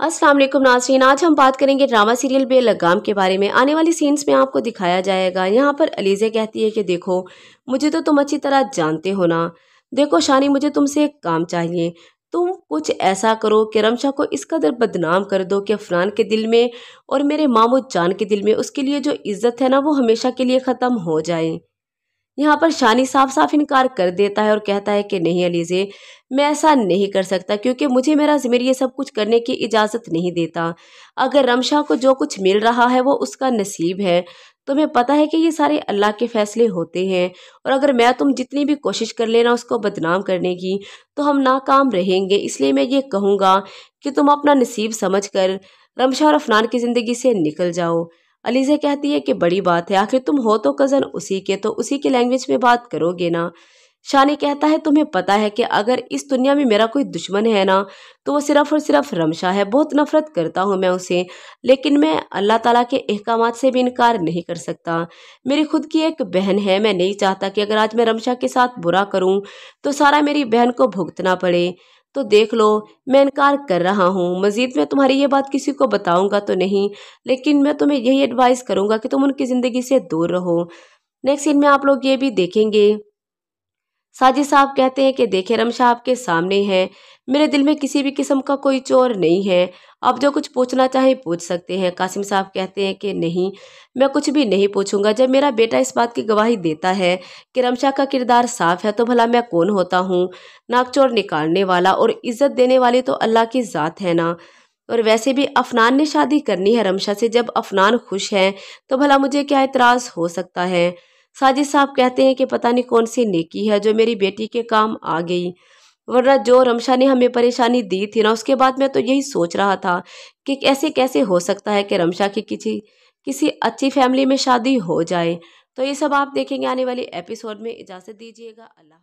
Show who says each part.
Speaker 1: वालेकुम नाजरीन आज हम बात करेंगे ड्रामा सीरियल बेलगाम के बारे में आने वाली सीन्स में आपको दिखाया जाएगा यहाँ पर अलीज़े कहती है कि देखो मुझे तो तुम अच्छी तरह जानते हो ना देखो शानी मुझे तुमसे एक काम चाहिए तुम कुछ ऐसा करो कि रमशा को इस कदर बदनाम कर दो कि अफरान के दिल में और मेरे मामू जान के दिल में उसके लिए जो इज़्ज़त है ना वो हमेशा के लिए ख़त्म हो जाए यहाँ पर शानी साफ साफ इनकार कर देता है और कहता है कि नहीं अलीजे मैं ऐसा नहीं कर सकता क्योंकि मुझे मेरा ज़मीर ये सब कुछ करने की इजाज़त नहीं देता अगर रमशाह को जो कुछ मिल रहा है वो उसका नसीब है तुम्हें पता है कि ये सारे अल्लाह के फैसले होते हैं और अगर मैं तुम जितनी भी कोशिश कर लेना उसको बदनाम करने की तो हम नाकाम रहेंगे इसलिए मैं ये कहूँगा कि तुम अपना नसीब समझ कर रमशा और अफनान की ज़िंदगी से निकल जाओ अलीजे कहती है कि बड़ी बात है आखिर तुम हो तो कज़न उसी के तो उसी के लैंग्वेज में बात करोगे ना शानी कहता है तुम्हें पता है कि अगर इस दुनिया में मेरा कोई दुश्मन है ना तो वो सिर्फ और सिर्फ रमशा है बहुत नफरत करता हूँ मैं उसे लेकिन मैं अल्लाह ताला के अहकाम से भी इनकार नहीं कर सकता मेरी खुद की एक बहन है मैं नहीं चाहता कि अगर आज मैं रमशा के साथ बुरा करूँ तो सारा मेरी बहन को भुगतना पड़े तो देख लो मैं इनकार कर रहा हूँ मज़ीद मैं तुम्हारी ये बात किसी को बताऊँगा तो नहीं लेकिन मैं तुम्हें यही एडवाइस करूँगा कि तुम उनकी ज़िंदगी से दूर रहो नेक्स्ट सीन में आप लोग ये भी देखेंगे साजिद साहब कहते हैं कि देखे रमशा आपके सामने है मेरे दिल में किसी भी किस्म का कोई चोर नहीं है आप जो कुछ पूछना चाहें पूछ सकते हैं कासिम साहब कहते हैं कि नहीं मैं कुछ भी नहीं पूछूंगा जब मेरा बेटा इस बात की गवाही देता है कि रमशा का किरदार साफ है तो भला मैं कौन होता हूँ नाक चोर निकालने वाला और इज्जत देने वाली तो अल्लाह की ज़ात है ना और वैसे भी अफनान ने शादी करनी है रमशा से जब अफनान खुश हैं तो भला मुझे क्या एतराज़ हो सकता है साजिद साहब कहते हैं कि पता नहीं कौन सी नेकी है जो मेरी बेटी के काम आ गई वरना जो रमशा ने हमें परेशानी दी थी ना उसके बाद मैं तो यही सोच रहा था कि ऐसे कैसे हो सकता है कि रमशा की किसी किसी अच्छी फैमिली में शादी हो जाए तो ये सब आप देखेंगे आने वाले एपिसोड में इजाज़त दीजिएगा अल्लाह